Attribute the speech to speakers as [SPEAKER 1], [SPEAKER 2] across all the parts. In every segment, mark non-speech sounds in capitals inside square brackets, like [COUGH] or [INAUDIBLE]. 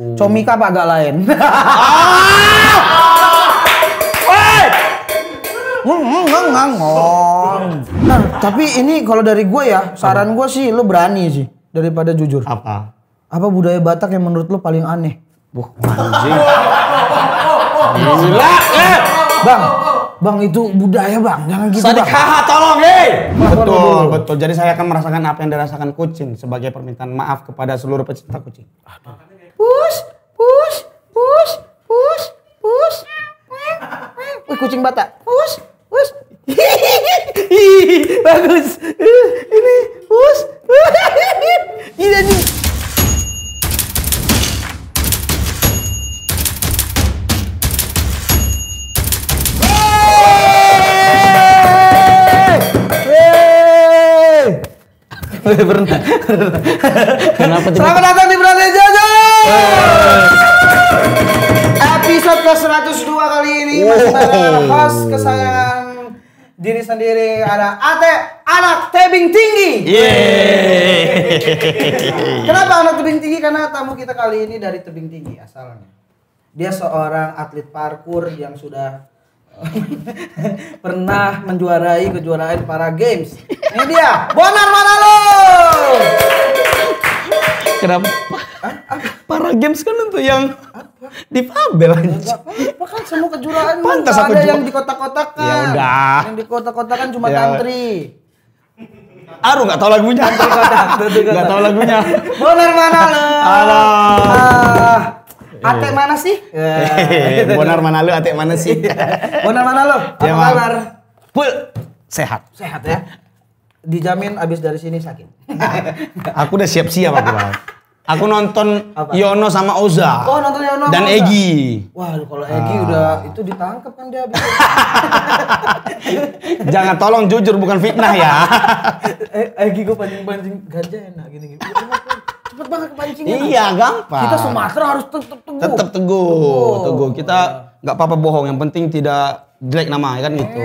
[SPEAKER 1] Hmm.
[SPEAKER 2] Comika pak agak lain. [LAUGHS] Ah! Hmm, hmm, hmm, nah, tapi ini kalau dari gue ya, saran gue sih lo berani sih daripada jujur. Apa? Apa budaya Batak yang menurut lo paling aneh? Buh, Gila, eh. Bang, Bang itu budaya bang, jangan gitu Sadik bang. Haha, tolong, hei. Eh! Betul, betul. Jadi saya akan merasakan apa yang dirasakan kucing sebagai permintaan maaf kepada seluruh pecinta kucing. Aduh.
[SPEAKER 1] Push, push, push, push, push. push, kucing
[SPEAKER 2] bata. Push, push.
[SPEAKER 1] [LAUGHS] Bagus. Ini push. Ini nih.
[SPEAKER 2] Berhenti. Kenapa? Selamat datang di Berani Jojo. Episode ke-102 kali ini masih host kesayangan diri sendiri ada Ate anak tebing tinggi.
[SPEAKER 1] Yeay. Kenapa anak tebing tinggi? Karena tamu kita kali ini
[SPEAKER 2] dari tebing tinggi asalnya. Dia seorang atlet parkur yang sudah [LAUGHS] pernah menjuarai kejuaraan para games.
[SPEAKER 1] Ini dia, Bonar Manalo.
[SPEAKER 2] Kenapa? para games kan untuk yang apa? Fabel aja. apa kan semua kejuaraan Pantas ada yang di kota-kota Ya udah. Yang di kota-kota kan cuma ya. tantri. Aru nggak tahu lagunya. gak tau lagunya. Ah, iya. [LAUGHS] Bonar mana lo? Halo. Atek mana sih? Yeah. [LAUGHS] Bonar mana lo? Atek mana sih? Bonar mana lo? Apa ya, kabar? sehat. Sehat ya. Dijamin abis dari sini sakit. [LAUGHS] aku udah siap-siap aku. Aku nonton Apa? Yono sama Oza. Oh, nonton Yono dan Oza. Egi. Wah, kalau Egi ah. udah itu ditangkap kan dia [LAUGHS] Jangan tolong jujur bukan fitnah ya. e Egi gue pancing-pancing gajah enak gini-gini. Cepet banget kepancingnya. Iya, kan? gampang. Kita Sumatera harus tetap teguh. Tetap teguh, teguh. Kita iya. nggak apa-apa bohong, yang penting tidak jelek nama ya kan gitu.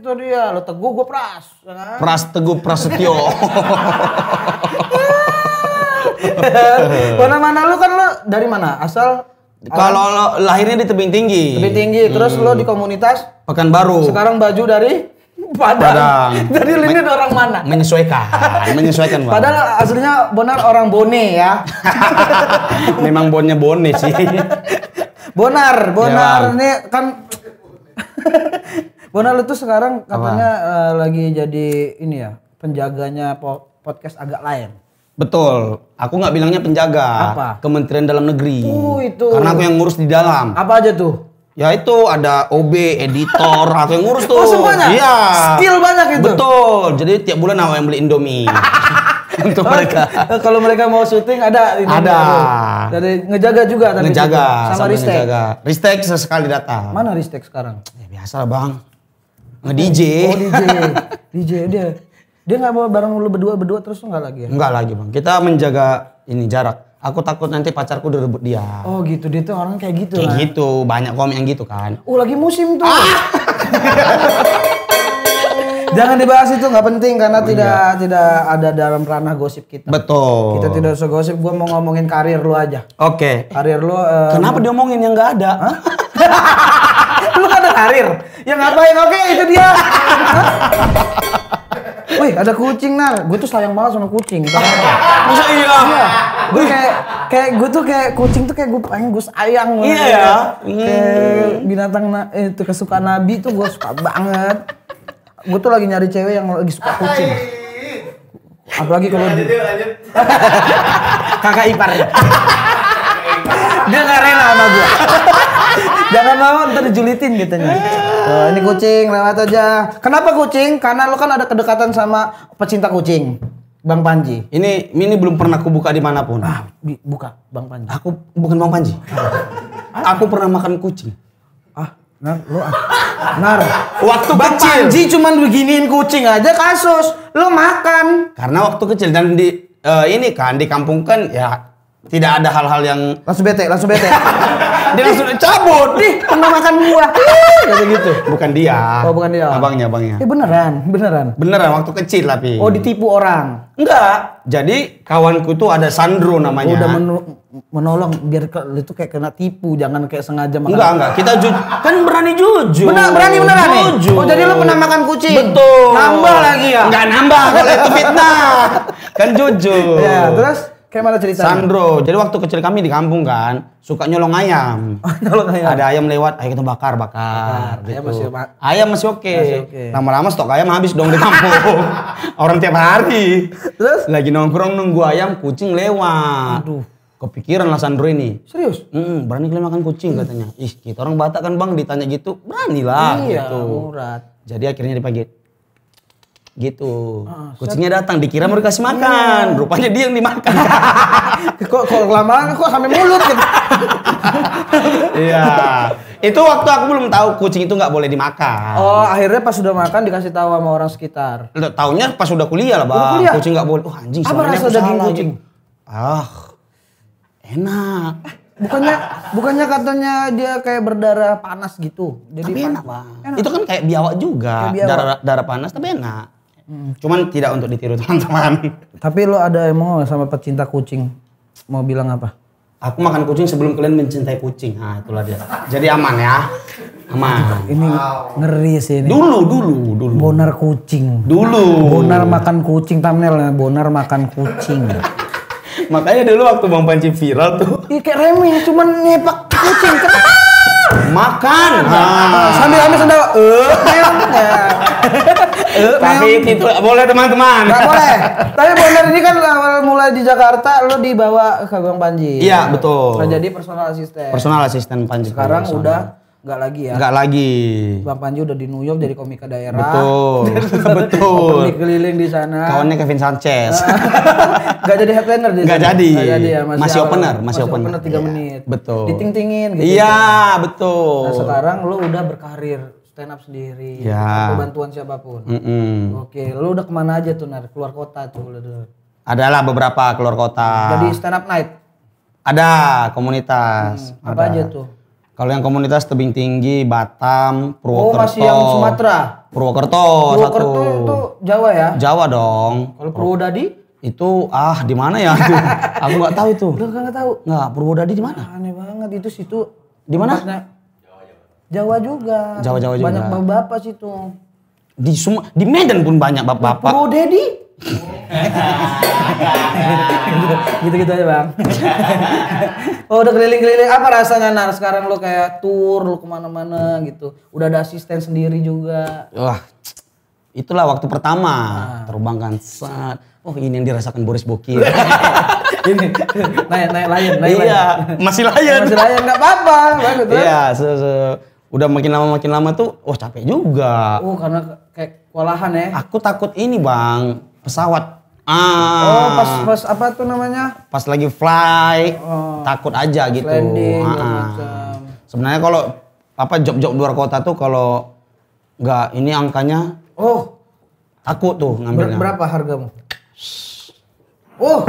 [SPEAKER 2] Itu dia, lo teguh gue pras. Ya kan? Pras teguh Prasetyo. [LAUGHS] [LAUGHS] Mana-mana lu kan lu dari mana? Asal kalau lo lahirnya di tebing tinggi. Tebing tinggi, terus hmm. lo di hmm. komunitas Pekanbaru. Sekarang baju dari Padang. Padang. [LAUGHS] Jadi lu ini orang mana? Menyesuaikan, [LAUGHS] menyesuaikan. Bang. Padahal aslinya Bonar orang Bone ya. Memang bonnya Bone sih. Bonar, Bonar ya. ini kan Bonar itu sekarang katanya uh, lagi jadi ini ya, penjaganya po podcast agak lain. Betul. Aku nggak bilangnya penjaga. Apa? Kementerian Dalam Negeri. Uh, itu. Karena aku yang ngurus di dalam. Apa aja tuh? Ya itu ada OB, editor, [LAUGHS] aku yang ngurus oh, tuh. Oh semuanya? Iya. Skill banyak itu? Betul. Jadi tiap bulan aku yang beli Indomie. [LAUGHS] Untuk oh, mereka. [LAUGHS] Kalau mereka mau syuting ada Indomie Ada. Aku. Dari ngejaga juga tapi ngejaga, juga. sama, sama Ristek. Ngejaga. Ristek sesekali datang. Mana Ristek sekarang? Ya biasa Bang. Nge-DJ. Oh, DJ. DJ dia dia nggak bawa barang lu berdua berdua terus nggak lagi ya? Nggak lagi bang. Kita menjaga ini jarak. Aku takut nanti pacarku direbut dia. Oh gitu, dia tuh orang kayak gitu. Kayak lah. gitu, banyak komen yang gitu kan. Uh lagi musim tuh. Ah! [LAUGHS] Jangan dibahas itu nggak penting karena oh, tidak iya. tidak ada dalam ranah gosip kita. Betul. Kita tidak usah gosip. Gue mau ngomongin karir lu aja. Oke. Okay. Karir lu. Um... Kenapa diomongin yang nggak ada? [LAUGHS] lu kan ada karir. Yang ngapain? Oke, okay, itu dia. [LAUGHS] Wih, ada kucing nar. Gue tuh sayang banget sama kucing. Gitu kan. Masa iya? iya. Gue kayak kayak gue tuh kayak kucing tuh kayak gue pengen gue sayang Iya ya. Kayak hmm. binatang eh, itu kesukaan Nabi tuh gue suka banget. Gue tuh lagi nyari cewek yang lagi suka kucing. Apalagi kalau [LAUGHS] kakak ipar. Dia nggak rela sama gue. Jangan mau ntar dijulitin Nih. Uh, ini kucing lewat aja. Kenapa kucing? Karena lo kan ada kedekatan sama pecinta kucing. Bang Panji. Ini ini belum pernah aku buka di dimanapun. Ah, buka Bang Panji. Aku bukan Bang Panji. Ah. Aku pernah makan kucing. Ah, nar lo ah. Nar.
[SPEAKER 1] Waktu Bang kecil. Panji
[SPEAKER 2] cuman beginiin kucing aja kasus. Lo makan. Karena waktu kecil dan di uh, ini kan di kampung kan ya tidak ada hal-hal yang langsung bete, langsung bete. [LAUGHS] dia langsung cabut. nih pernah makan gua. Kayak gitu. Bukan dia. Oh, bukan dia. Abangnya, abangnya. Eh beneran, beneran. Beneran waktu kecil tapi. Oh, ditipu orang. Enggak. Jadi kawanku tuh ada Sandro namanya. Udah men menolong biar itu kayak kena tipu, jangan kayak sengaja makan. Enggak, enggak. Kita jujur. Kan berani jujur. Benar, berani beneran nih. Jujur. Oh, jadi lu pernah makan kucing. Betul. Nambah lagi ya. Enggak nambah kalau itu fitnah. [LAUGHS] kan jujur. Ya, terus Kayak mana ceritanya? Sandro. Jadi waktu kecil kami di kampung kan, suka nyolong ayam. [LAUGHS] Oh, nyolong ayam. Ada ayam lewat, ayo kita bakar, bakar. bakar. Gitu. Ayam masih ayam masih oke. Okay. Okay. Lama-lama stok ayam habis dong di [LAUGHS] kampung. Orang tiap hari. Terus lagi nongkrong nunggu ayam, kucing lewat. Aduh. Kepikiran lah Sandro ini. Serius? Mm, berani kalian makan kucing katanya. Ih, kita orang Batak kan Bang ditanya gitu, beranilah iya, gitu. Murad. Jadi akhirnya dipanggil, gitu. Ah, Kucingnya datang dikira mau dikasih iya. makan, hmm. rupanya dia yang dimakan. [LAUGHS] kok kok lama kok sampai mulut gitu. [LAUGHS] Iya. itu waktu aku belum tahu kucing itu nggak boleh dimakan. Oh, akhirnya pas sudah makan dikasih tahu sama orang sekitar. udah taunya pas sudah kuliah lah, Bang. Kuliah. Kucing nggak boleh. Oh, anjing, Apa rasa daging kucing? Ah. Enak. Bukannya bukannya katanya dia kayak berdarah panas gitu. Jadi tapi panas. enak, Enak. Itu kan kayak biawak juga. Kayak biawak. Darah darah panas tapi enak. Cuman tidak untuk ditiru [LAUGHS] teman-teman. Tapi lo ada mau sama pecinta kucing mau bilang apa? Aku makan kucing sebelum kalian mencintai kucing. Nah, itulah dia. Jadi aman ya. Aman. Ini ngeri sih ini. Dulu, dulu, dulu. Bonar kucing. Dulu. Bonar makan kucing thumbnailnya Bonar makan kucing. [LAUGHS] Makanya dulu waktu Bang Panci viral tuh. Iya kayak remeh, cuman nyepak kucing. Kenapa? [LAUGHS] makan. Ah. Ah, sambil ambil sendal. Eh, eh, eh Tapi itu boleh teman-teman. Gak boleh. Tapi benar ini kan awal mulai di Jakarta, lo dibawa ke Bang Panji. Iya, betul. Nah, jadi personal assistant. Personal assistant Panji. Sekarang udah Enggak lagi ya. Enggak lagi. Bang Panji udah di New York jadi komika daerah. Betul. [LAUGHS] Betul. keliling di sana. Kawannya Kevin Sanchez. Enggak [LAUGHS] jadi headliner di Enggak jadi. Enggak jadi ya, masih, masih opener, masih, masih opener. tiga iya, menit. Betul. Diting-tingin gitu. Iya, betul. Nah, sekarang lu udah berkarir stand up sendiri. Iya. bantuan siapapun. Mm -mm. Oke, lu udah kemana aja tuh Nar? Keluar kota tuh lu udah. Adalah beberapa keluar kota. Jadi stand up night. Ada komunitas. Hmm, apa ada. aja tuh? Kalau yang komunitas tebing tinggi, Batam, Purwokerto. Oh, masih yang Sumatera. Purwokerto, Purwokerto satu. itu Jawa ya? Jawa dong. Kalau Purwodadi? Itu ah di mana ya? [LAUGHS] Aku nggak tahu itu. Enggak nggak tahu? Nggak. Purwodadi di mana? Aneh banget itu situ. Di mana? Jawa juga. Jawa Jawa juga. Banyak bapak-bapak situ. Di semua di Medan pun banyak bapak-bapak. Purwodadi? [LAUGHS] Gitu-gitu aja bang. [LAUGHS] oh udah keliling-keliling apa rasanya Nar? Sekarang lo kayak tour, lo kemana-mana gitu. Udah ada asisten sendiri juga. Wah, itulah waktu pertama ah. terbang kan. Saat, oh ini yang dirasakan Boris Bokir. [LAUGHS] ini naik naik layan naik iya layan. masih layan masih layan nggak apa-apa iya se -se udah makin lama makin lama tuh wah oh, capek juga oh karena kayak kewalahan ya aku takut ini bang pesawat Ah. Oh, pas pas apa tuh namanya? Pas lagi fly, oh. takut aja gitu. Landing, ah. ah. Sebenarnya kalau apa job-job luar kota tuh kalau nggak ini angkanya, oh takut tuh ngambilnya. Ber berapa hargamu? Oh,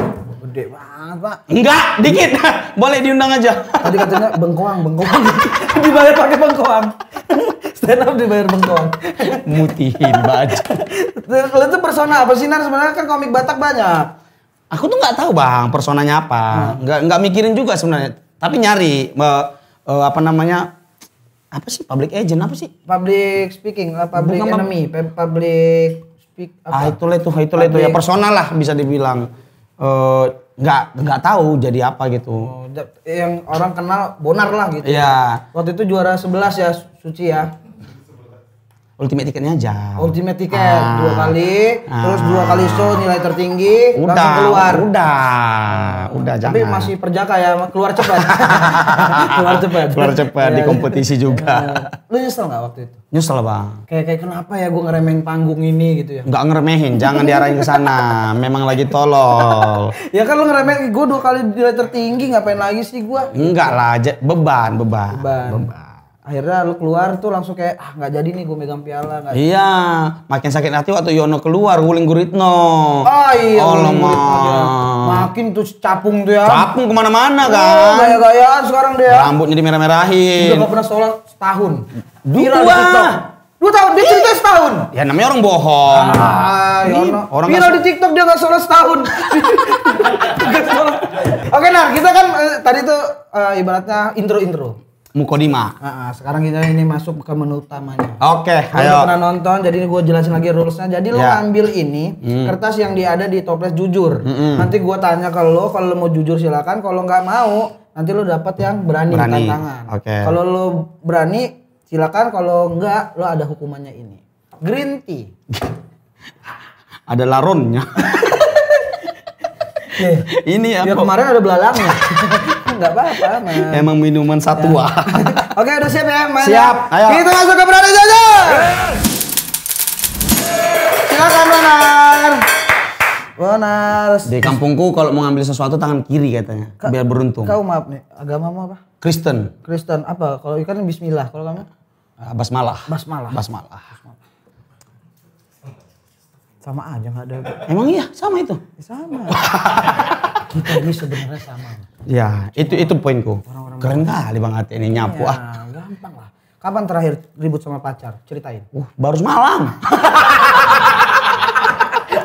[SPEAKER 2] gede banget pak. Enggak, dikit. [LAUGHS] Boleh diundang aja. Tadi katanya bengkoang, bengkoang. [LAUGHS] dibayar pakai bengkoang. [LAUGHS] Stand up dibayar bengkoang. Mutihin banget. Lo tuh persona apa sih Nar? Sebenarnya kan komik Batak banyak. Aku tuh nggak tahu bang personanya apa. Hmm. Nggak hmm. nggak mikirin juga sebenarnya. Tapi nyari uh, uh, apa namanya apa sih public agent apa sih public speaking lah public Bukan enemy public speak apa? ah lah itu itu lah itu ya personal lah bisa dibilang Eh, nggak uh, nggak tahu jadi apa gitu. Oh, yang orang kenal Bonar lah gitu. Iya. Waktu itu juara 11 ya Suci ya. Ultimate tiketnya aja. Ultimate tiket ah. dua kali, ah. terus dua kali ah. show nilai tertinggi, udah, keluar. Udah, udah jangan. Tapi masih perjaka ya, keluar cepat. [LAUGHS] keluar cepat. Keluar cepat iya, iya. di kompetisi juga. Eh, lu nyesel gak waktu itu? Nyesel bang. Kayak kayak kenapa ya gue ngeremehin panggung ini gitu ya? Gak ngeremehin, jangan diarahin ke sana. Memang lagi tolol. ya kan lu ngeremehin gue dua kali nilai tertinggi, ngapain lagi sih gue? Enggak lah, beban, beban. Beban. beban akhirnya lu keluar tuh langsung kayak ah nggak jadi nih gue megang piala gak iya jadi. makin sakit hati waktu Yono keluar guling guritno oh iya oh, lama. makin tuh capung tuh ya capung kemana-mana kan oh, gaya-gayaan sekarang dia rambutnya merah merahin udah gak pernah sholat setahun dua Dua tahun, dia cerita setahun. Ya namanya orang bohong. Ah, iya, Yono. Orang viral gak... di TikTok dia nggak sholat setahun. [LAUGHS] Oke, nah kita kan eh, tadi tuh eh, ibaratnya intro-intro. Mukodima. Nah, sekarang kita ini masuk ke menu utamanya. Oke, okay, ayo. pernah nonton, jadi ini gue jelasin lagi rulesnya. Jadi yeah. lo ya. ambil ini mm. kertas yang di ada di toples jujur. Mm -mm. Nanti gue tanya ke lo, kalau lo mau jujur silakan. Kalau nggak mau, nanti lo dapat yang berani, berani. tantangan. Oke. Okay. Kalau lo berani, silakan. Kalau nggak, lo ada hukumannya ini. Green tea. [LAUGHS] ada laronnya. [LAUGHS] Ini apa? Ya kemarin ada belalangnya. [LAUGHS] nggak apa-apa emang minuman satwa ya. [LAUGHS] oke udah siap ya siap ayo kita langsung ke berada saja silakan benar. Benar. di kampungku kalau mau ngambil sesuatu tangan kiri katanya biar beruntung kau maaf nih agamamu apa Kristen Kristen apa kalau ikan kan Bismillah kalau kamu ah, Basmalah. Basmalah. Basmalah. Sama aja nggak ada. Emang iya sama itu? Ya, sama. [LAUGHS] Kita ini sebenarnya sama. Ya, itu itu poinku. Keren kali Bang Ate ini nyapu iya, ah. Gampang lah. Kapan terakhir ribut sama pacar? Ceritain. Uh, baru semalam. [LAUGHS]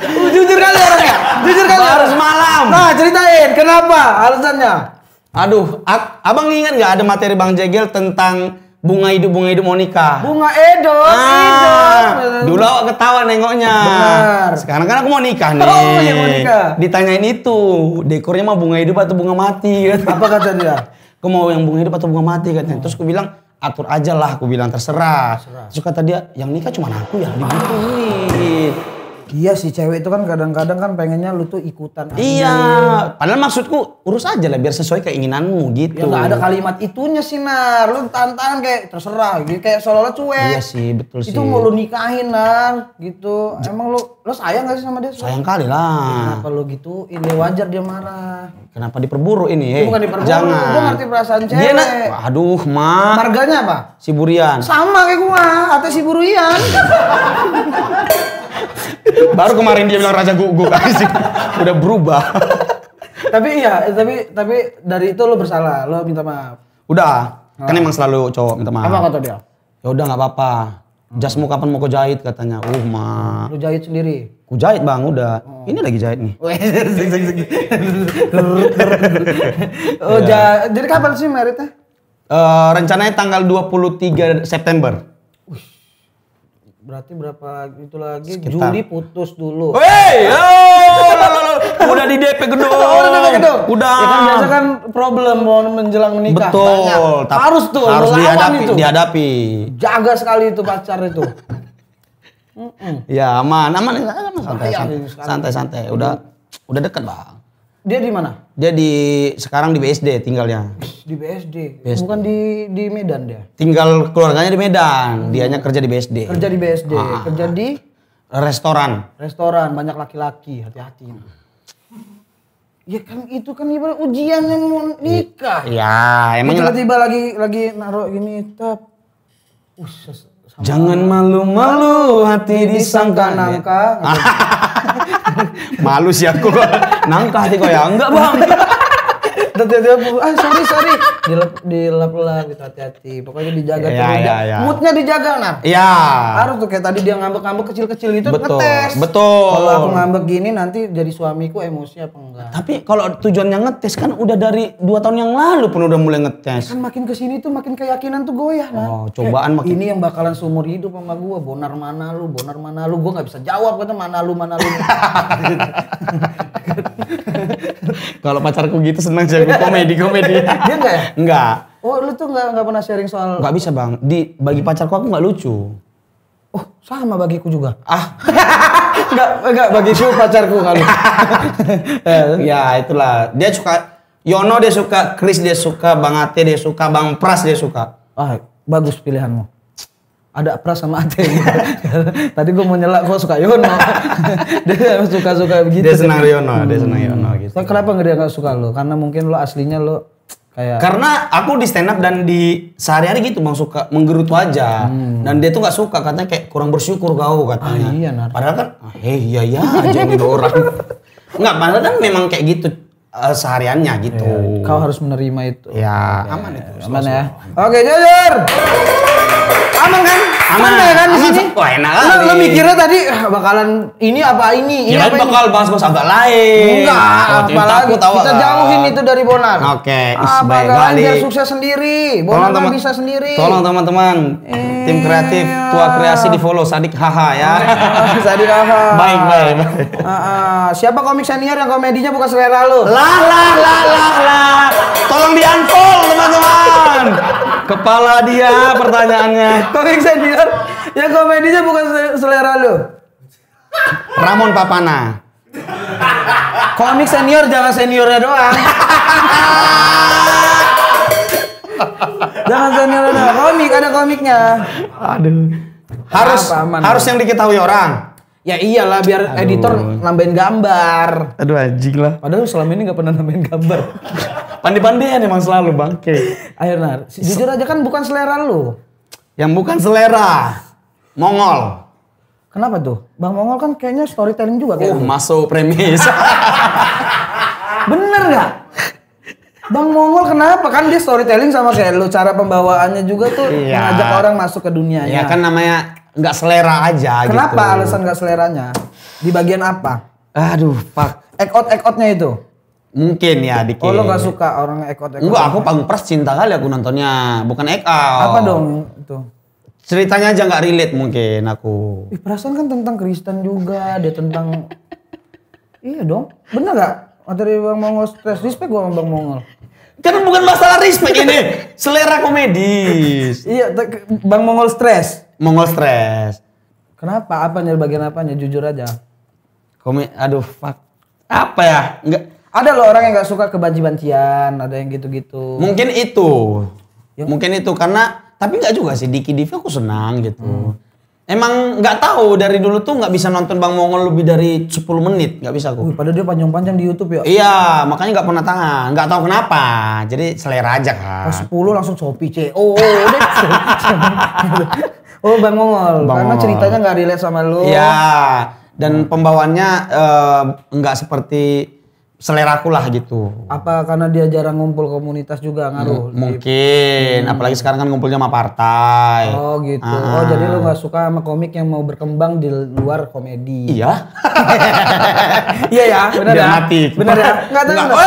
[SPEAKER 1] Uh, jujur kali orangnya. Jujur kali. Baru
[SPEAKER 2] semalam. Nah, ceritain kenapa? Alasannya. Aduh, abang ingat nggak ada materi Bang Jegel tentang bunga hidup bunga hidup mau Bunga Edo. Ah, Dulu aku ketawa nengoknya. Benar. Sekarang kan aku mau nikah nih. Oh, ya Monica. Ditanyain itu, dekornya mah bunga hidup atau bunga mati? [LAUGHS] Apa kata dia? Aku mau yang bunga hidup atau bunga mati katanya. Hmm. Terus aku bilang atur aja lah, aku bilang terserah. terserah. Terus kata dia, yang nikah cuma aku ya. Gitu. Iya sih cewek itu kan kadang-kadang kan pengennya lu tuh ikutan. Iya, aja. padahal maksudku urus aja lah biar sesuai keinginanmu gitu. Ya gak ada kalimat itunya sih Nar, lu tantangan kayak terserah gitu kayak seolah-olah cuek. Iya sih, betul itu sih. Itu mau lu nikahin Nar gitu. Emang lu lu sayang gak sih sama dia? Sayang kali lah. Kenapa lu gitu? Ini wajar dia marah. Kenapa diperburu ini? Hey, eh? bukan diperburu. Jangan. Gue ngerti perasaan iya, cewek. Dia nak, aduh, Ma. Marganya apa? Siburian. Sama kayak gua, atau Siburian. [LAUGHS] Baru kemarin dia bilang raja guguk sih [LAUGHS] Udah berubah. tapi iya, tapi tapi dari itu lo bersalah, lo minta maaf. Udah. Kan ah. emang selalu cowok minta maaf. Apa kata dia? Ya udah nggak apa-apa. Jasmu kapan mau kau jahit katanya. Uh, ma. Lu jahit sendiri? Ku jahit bang, udah. Oh. Ini lagi jahit nih. [LAUGHS] oh, iya. jadi kapan sih meritnya? Uh, rencananya tanggal 23 September berarti berapa itu lagi Sekitar. Juli putus dulu. Hei, iya. oh! udah di DP [LAUGHS] gedung. udah Ya kan biasa kan problem mau menjelang menikah Betul. banyak. harus tuh harus dihadapi, itu. dihadapi. Jaga sekali itu pacar itu. Mm [LAUGHS] -mm. Ya aman, aman, aman santai, santai, santai, santai. Udah, udah deket bang. Dia di mana? Dia di sekarang di BSD tinggalnya. Di BSD. BSD. Bukan di di Medan dia. Tinggal keluarganya di Medan, hmm. dianya kerja di BSD. Kerja di BSD, ah. kerja di restoran. Restoran banyak laki-laki, hati-hati. Ya kan itu kan ibarat ujian yang mau nikah. Ya, emang tiba-tiba lagi lagi naruh gini tap. Jangan malu-malu hati disangka nangka. [LAUGHS] Malu sih aku nangka Nangkah sih kok ya. Enggak bang hati-hati ah sorry sorry dilap dilap lah gitu hati-hati pokoknya dijaga tuh ya, ya. moodnya dijaga nah iya harus tuh kayak tadi dia ngambek-ngambek kecil-kecil gitu betul, ngetes betul kalau aku ngambek gini nanti jadi suamiku emosinya apa enggak tapi kalau tujuannya ngetes kan udah dari dua tahun yang lalu pun udah mulai ngetes kan makin kesini tuh makin keyakinan tuh goyah nah oh, cobaan eh, makin ini yang bakalan seumur hidup sama gue bonar mana lu bonar mana lu gue nggak bisa jawab kata mana lu mana lu [LAUGHS] [LAUGHS] Kalau pacarku gitu senang jago komedi komedi. Dia enggak ya? Enggak. Oh lu tuh enggak enggak pernah sharing soal. Enggak bisa bang. Di bagi pacarku aku enggak lucu. Oh sama bagiku juga. Ah. enggak [LAUGHS] enggak bagiku pacarku kalau. [LAUGHS] Eh, ya itulah. Dia suka Yono dia suka, Chris dia suka, Bang Ate dia suka, Bang Pras dia suka. Ah, bagus pilihanmu ada pras sama ate [LAUGHS] Tadi gue mau nyela kok suka Yono. [LAUGHS] dia suka-suka begitu. Dia senang Yono, dia senang Yono hmm. gitu. Lo kenapa dia gak suka lo? Karena mungkin lo aslinya lo kayak Karena aku di stand up dan di sehari-hari gitu Bang suka menggerutu aja. Hmm. Dan dia tuh gak suka katanya kayak kurang bersyukur kau katanya. Ah, iya, nar. Padahal kan ah, heh iya iya aja gitu orang. Enggak, [LAUGHS] padahal kan memang kayak gitu uh, sehariannya gitu. Ya, kau harus menerima itu. Ya, ya aman itu. Aman ya. Oke, jujur. Aman kan? Aman, aman ya kan di sini? Wah enak kali. Lu, lu mikirnya tadi ah, bakalan ini apa ini? Ini Kirain apa bakal bahas-bahas agak lain. Enggak, apalagi tahu kita kan. jauhin itu dari Bonar. Oke, okay, apa kali. biar sukses sendiri. Bonar kan bisa sendiri. Tolong teman-teman, eh, tim kreatif iya. tua kreasi di follow Sadik Haha ya. Iya, [LAUGHS] Sadik Haha. Baik, baik, baik. Uh, uh, siapa komik senior yang komedinya bukan selera lu? Lah lah lah lah lah. Tolong di unfollow
[SPEAKER 1] teman-teman.
[SPEAKER 2] Kepala dia pertanyaannya. Komik senior ya komedinya bukan selera lu. Ramon Papana. Komik senior jangan seniornya doang. jangan seniornya doang. Komik ada komiknya. Aduh. Harus Apa, harus yang diketahui orang. Ya iyalah biar Aduh. editor nambahin gambar. Aduh anjing lah. Padahal selama ini nggak pernah nambahin gambar. Pandai-pandaian emang selalu bangke. Ayo Nar, jujur aja kan bukan selera lu. Yang bukan selera. Mongol. Kenapa tuh? Bang Mongol kan kayaknya storytelling juga kayak. Oh, masuk premis. [LAUGHS] Bener nggak? Bang Mongol kenapa? Kan dia storytelling sama kayak lu. Cara pembawaannya juga tuh iya. ngajak orang masuk ke dunianya. Iya ya. kan namanya nggak selera aja gitu. Kenapa gitu. alasan nggak seleranya? Di bagian apa? Aduh, pak. ekot out, itu? Mungkin ya oh, dikit. Oh gak suka orang ekot-ekot? Enggak, ya? aku paling pers cinta kali aku nontonnya. Bukan ekot. Apa dong itu? Ceritanya aja nggak relate mungkin
[SPEAKER 1] aku.
[SPEAKER 2] Ih, perasaan kan tentang Kristen juga, dia tentang... iya dong, bener gak? Materi Bang Mongol stress, respect gua sama Bang Mongol.
[SPEAKER 1] Kan bukan masalah respect ini,
[SPEAKER 2] selera komedis. iya, Bang Mongol stress. Mongol stress. Kenapa? Apanya bagian apanya? Jujur aja. komik aduh fuck. Apa ya? Enggak, ada loh orang yang nggak suka kebanci-bancian, ada yang gitu-gitu. Mungkin itu. Ya. Mungkin itu karena tapi nggak juga sih Diki Divi aku senang gitu. Hmm. Emang nggak tahu dari dulu tuh nggak bisa nonton Bang Mongol lebih dari 10 menit, nggak bisa aku. pada padahal dia panjang-panjang di YouTube ya. Iya, makanya nggak pernah tahan, nggak tahu kenapa. Jadi selera aja kan. Pas 10 langsung copy C. Oh, [LAUGHS] udah. oh, Bang Mongol, Bang karena Mongol. ceritanya nggak relate sama lu. Iya, dan pembawaannya eh, nggak uh, seperti Selera aku lah gitu. Apa karena dia jarang ngumpul komunitas juga ngaruh? M mungkin, hmm. apalagi sekarang kan ngumpulnya sama partai. Oh gitu. Oh, ah. Oh jadi lu nggak suka sama komik yang mau berkembang di luar komedi? Iya.
[SPEAKER 1] [LAUGHS] iya ya, benar ya.
[SPEAKER 2] Benar ya. tau tahu. [LAUGHS]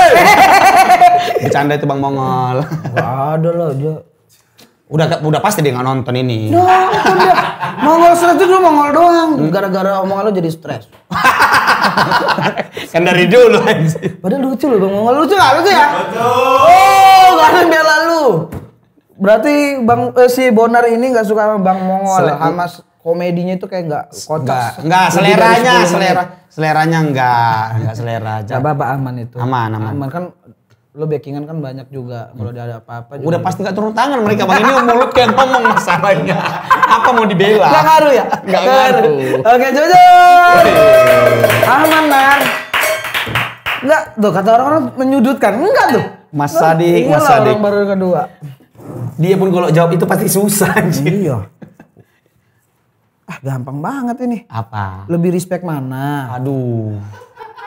[SPEAKER 2] Bercanda itu Bang Mongol. Waduh ada loh dia. Udah udah pasti dia nggak nonton ini.
[SPEAKER 1] Nonton nah, dia. Mongol stres
[SPEAKER 2] itu Mongol doang. Hmm. Gara-gara omongan lo jadi stres. [LAUGHS] [LAUGHS] kan dari dulu kan Padahal lucu loh Bang Mongol. Lucu gak? Lucu ya? Lucu. Oh, gak ada yang bela lu. Berarti Bang eh, si Bonar ini gak suka sama Bang Mongol. sama komedinya itu kayak gak kocak. Enggak, enggak seleranya, selera. Seleranya enggak, enggak selera aja. apa-apa aman itu. Aman, aman. Aman kan Lo backingan kan banyak juga kalau ada apa-apa udah pasti gak turun tangan mereka bang ini mulut yang ngomong masalahnya apa mau dibela Gak ngaruh ya gak ngaruh oke jujur aman nar nggak tuh kata orang-orang menyudutkan enggak tuh Mas Sadik iya Mas Sadik orang baru kedua dia pun kalau jawab itu pasti susah anjir. iya ah gampang banget ini apa lebih respect mana aduh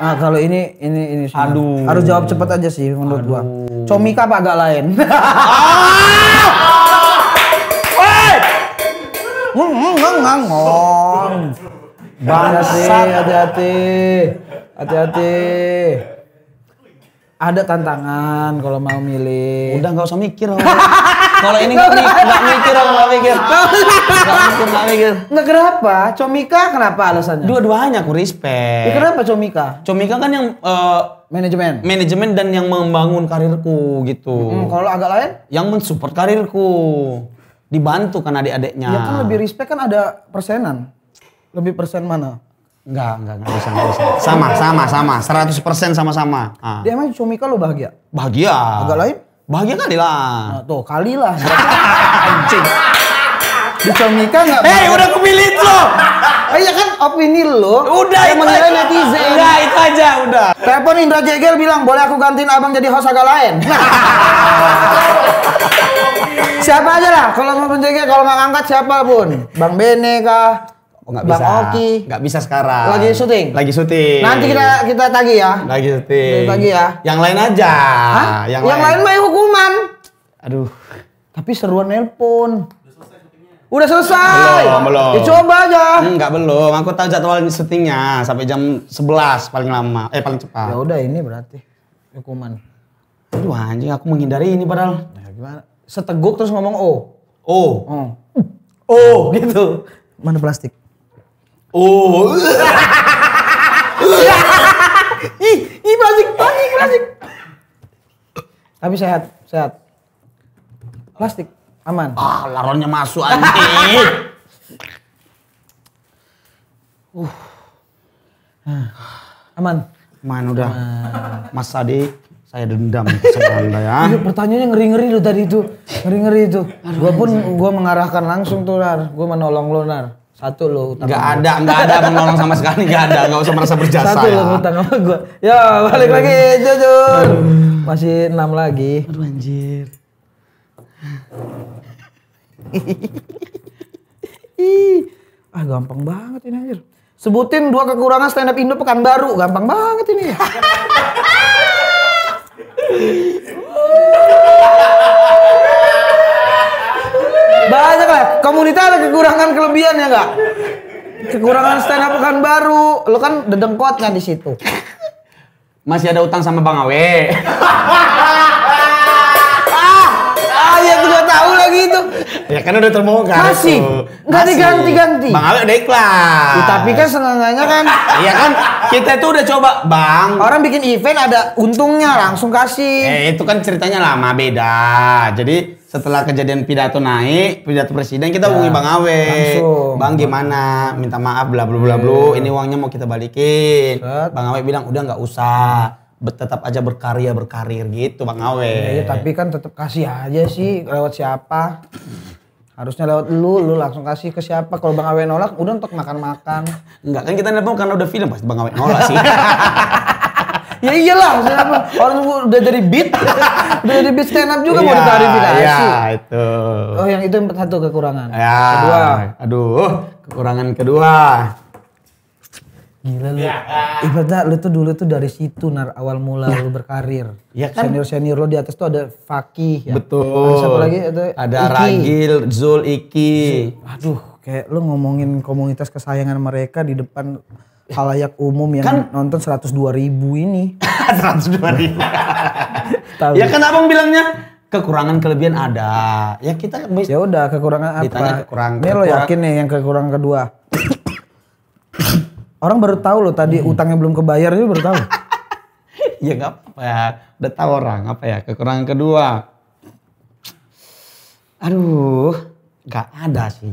[SPEAKER 2] Ah kalau ini ini ini Aduh. Harus jawab cepat aja sih menurut Aduh. gua. Comika apa agak lain? [LAUGHS] Ah! Hmm, hmm, hmm, Ngong.
[SPEAKER 1] Hati-hati.
[SPEAKER 2] Hati-hati. Ada tantangan kalau mau milih. Udah nggak usah mikir. [LAUGHS] Kalau ini nggak mikir, [LAUGHS] nggak mikir, nggak mikir, nggak mikir. Nggak kenapa? Comika kenapa alasannya? Dua-duanya aku respect. Ya, kenapa Comika? Comika kan yang uh, manajemen, manajemen dan yang membangun karirku gitu. Hmm, kalau agak lain? Yang mensupport karirku, dibantu kan adik-adiknya. Ya kan lebih respect kan ada persenan. Lebih persen mana? Enggak, enggak, enggak bisa, enggak bisa. Sama, sama, sama. 100% sama-sama. Ah. Dia emang Comika lo bahagia? Bahagia. Agak lain? Bahagia kali lah. Nah, tuh, kali lah. [LAUGHS] Anjing. Dicomika nggak? Hei, eh, udah kepilih lo. Oh, iya kan opini lo. Udah yang menilai aja. netizen. Udah itu aja, udah. Telepon Indra Jegel bilang boleh aku gantiin abang jadi host agak lain. Nah. [LAUGHS] siapa aja lah kalau mau Jegel kalau nggak angkat siapa pun, Bang Bene kah, Oh, nggak bisa. Bang Oki. Nggak bisa sekarang. Lagi syuting. Lagi syuting. Nanti kita kita tagih ya. Lagi syuting. Lagi ya. Yang lain aja. Hah? Yang, yang lain. lain mah hukuman. Aduh. Tapi seruan nelpon. Udah selesai. Belum, belum. Ya coba aja. Enggak hmm, belum. Aku tahu jadwal syutingnya sampai jam 11 paling lama. Eh paling cepat. Ya udah ini berarti hukuman. Aduh anjing aku menghindari ini padahal. Nah, gimana? Seteguk terus ngomong oh. Oh. Oh. Oh, oh gitu. Mana plastik? Oh.
[SPEAKER 1] [LAUGHS] ih, ih basic, basic, basic.
[SPEAKER 2] Tapi sehat, sehat. Plastik aman. Ah, laronnya masuk anjing. uh. Aman. Aman udah. Mas Sadi, saya dendam sama [LAUGHS] Anda ya. Pertanyaannya ngeri-ngeri lo tadi itu. Ngeri-ngeri itu. Gua pun gua mengarahkan langsung tuh, Nar. Gua menolong lo, Nar. Satu lo utang. Gak ada, gak ada menolong sama sekali, gak ada, gak usah merasa berjasa Satu ya. lo utang sama gue. Ya balik Aduh. lagi, jujur. Masih enam lagi. Aduh anjir. ah gampang banget ini anjir. Sebutin dua kekurangan stand up Indo pekan baru, gampang banget ini. ya. [LAUGHS] Banyak lah. Komunitas ada kekurangan kelebihan ya enggak? Kekurangan stand up kan baru. lo kan dedengkot kan di situ. Masih ada utang sama Bang Awe. [LAUGHS] gitu. Ya kan udah terbongkar. Masih. Enggak diganti-ganti. Bang Ale udah ikhlas. Ya, tapi kan senangnya kan. Iya kan kita tuh udah coba, Bang. Orang bikin event ada untungnya langsung kasih. Eh itu kan ceritanya lama beda. Jadi setelah kejadian pidato naik, pidato presiden kita hubungi ya, Bang Awe. Langsung. Bang gimana? Minta maaf bla bla bla bla. Iya. Ini uangnya mau kita balikin. Set. Bang Awe bilang udah nggak usah tetap aja berkarya berkarir gitu Bang Awe. Iya, iya, tapi kan tetap kasih aja sih lewat siapa. Harusnya lewat lu, lu langsung kasih ke siapa. Kalau Bang Awe nolak, udah untuk makan-makan. Enggak, kan kita nelpon karena udah film pasti Bang Awe nolak sih. [LAUGHS] ya iyalah, Orang udah jadi beat, udah jadi beat stand up juga ya, mau iya, diklarifikasi. Ya, itu. Oh, yang itu yang satu kekurangan. Ya, kedua. Aduh, kekurangan kedua. Gila lu. Ya. Ibaratnya lu tuh dulu tuh dari situ nar awal mula ya. lu berkarir. Ya kan? Senior senior lu di atas tuh ada Fakih ya. Betul. Ada siapa lagi? Ada, ada Iki. Ragil, Zul, Iki. Zul. Aduh, kayak lu ngomongin komunitas kesayangan mereka di depan halayak umum yang kan? nonton 102 ribu ini. 102 [LAUGHS] ribu. [LAUGHS] ya kan abang bilangnya kekurangan kelebihan ada. Ya kita ya udah kekurangan apa? Ditanya kekurangan. Ini lo yakin nih yang kekurangan kedua? [LAUGHS] Orang baru tahu loh tadi hmm. utangnya belum kebayar itu baru tahu. [LAUGHS] ya nggak apa ya, udah tahu orang apa ya kekurangan kedua. Aduh, nggak ada sih.